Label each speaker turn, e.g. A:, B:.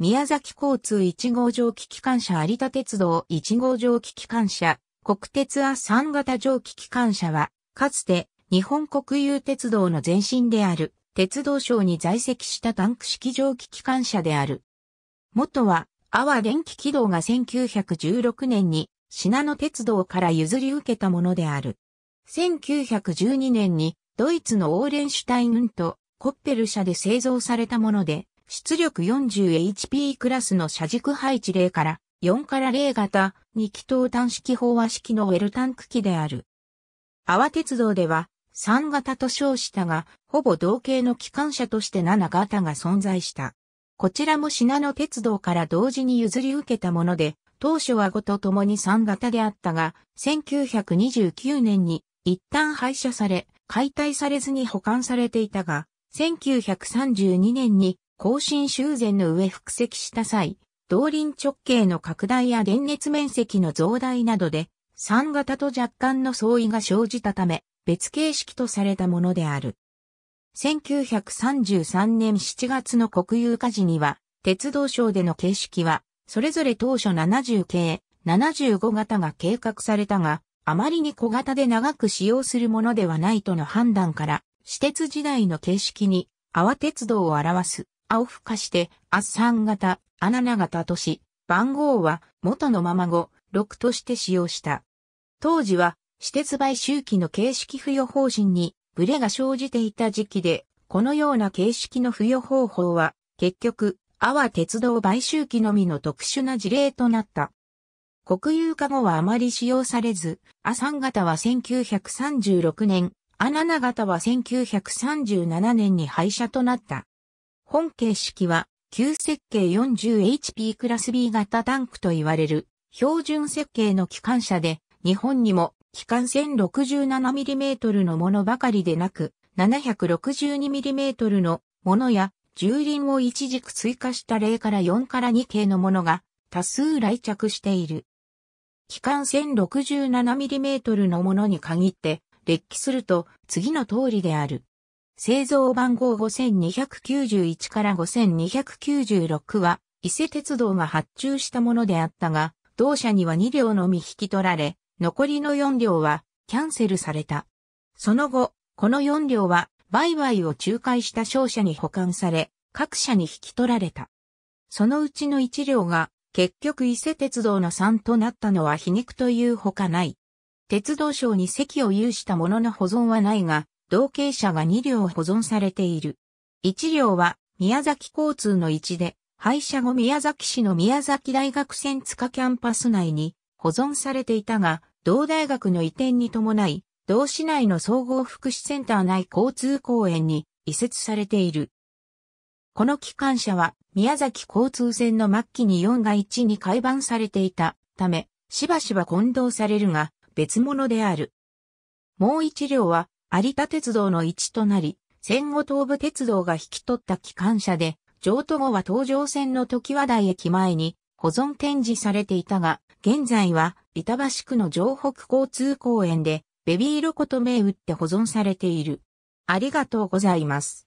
A: 宮崎交通1号蒸気機関車有田鉄道1号蒸気機関車、国鉄ア3型蒸気機関車は、かつて日本国有鉄道の前身である、鉄道省に在籍したタンク式蒸気機関車である。元は、阿波電気軌道が1916年に、品野鉄道から譲り受けたものである。1912年に、ドイツのオーレンシュタインとコッペル社で製造されたもので、出力 40HP クラスの車軸配置0から4から0型2気筒端式飽和式のウェルタンク機である。阿波鉄道では3型と称したが、ほぼ同型の機関車として7型が存在した。こちらも品野鉄道から同時に譲り受けたもので、当初は5と共に3型であったが、1929年に一旦廃車され、解体されずに保管されていたが、1932年に更新修繕の上複積した際、動輪直径の拡大や電熱面積の増大などで、3型と若干の相違が生じたため、別形式とされたものである。1933年7月の国有化時には、鉄道省での形式は、それぞれ当初70系、75型が計画されたが、あまりに小型で長く使用するものではないとの判断から、私鉄時代の形式に、泡鉄道を表す青付化して、アサン型、アナナ型とし、番号は元のまま後、6として使用した。当時は、私鉄買収期の形式付与方針に、ブレが生じていた時期で、このような形式の付与方法は、結局、阿波鉄道買収期のみの特殊な事例となった。国有化後はあまり使用されず、アサン型は1936年、アナナ型は1937年に廃車となった。本形式は、旧設計 40HP クラス B 型タンクと言われる、標準設計の機関車で、日本にも、機関戦 67mm のものばかりでなく、762mm のものや、重輪を一軸追加した0から4から2系のものが多数来着している。機関 1067mm のものに限って、列記すると次の通りである。製造番号5291から5296は、伊勢鉄道が発注したものであったが、同社には2両のみ引き取られ、残りの4両はキャンセルされた。その後、この4両は売買を仲介した商社に保管され、各社に引き取られた。そのうちの1両が結局伊勢鉄道の3となったのは皮肉というほかない。鉄道省に席を有したものの保存はないが、同型車が2両保存されている。1両は宮崎交通の1で、廃車後宮崎市の宮崎大学線塚キャンパス内に保存されていたが、同大学の移転に伴い、同市内の総合福祉センター内交通公園に移設されている。この機関車は宮崎交通線の末期に4が1に改版されていたため、しばしば混同されるが別物である。もう1両は有田鉄道の一となり、戦後東武鉄道が引き取った機関車で、譲渡後は東上線の時和台駅前に保存展示されていたが、現在は板橋区の城北交通公園でベビーロコと銘打って保存されている。ありがとうございます。